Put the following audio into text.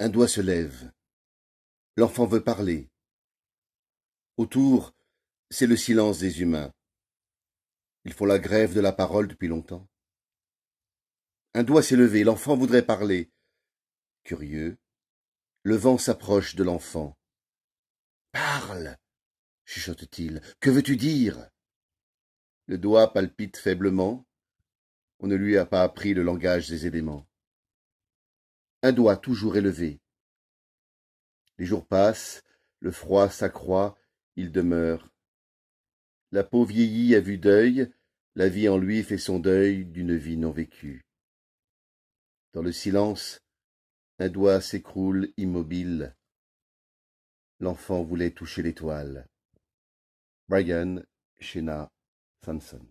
Un doigt se lève. L'enfant veut parler. Autour, c'est le silence des humains. Ils font la grève de la parole depuis longtemps. Un doigt s'est levé, l'enfant voudrait parler. Curieux, le vent s'approche de l'enfant. Parle, chuchote-t-il, que veux-tu dire Le doigt palpite faiblement. On ne lui a pas appris le langage des éléments un doigt toujours élevé. Les jours passent, le froid s'accroît, il demeure. La peau vieillit à vue d'œil, la vie en lui fait son deuil d'une vie non vécue. Dans le silence, un doigt s'écroule immobile. L'enfant voulait toucher l'étoile. Brian Shena Samson.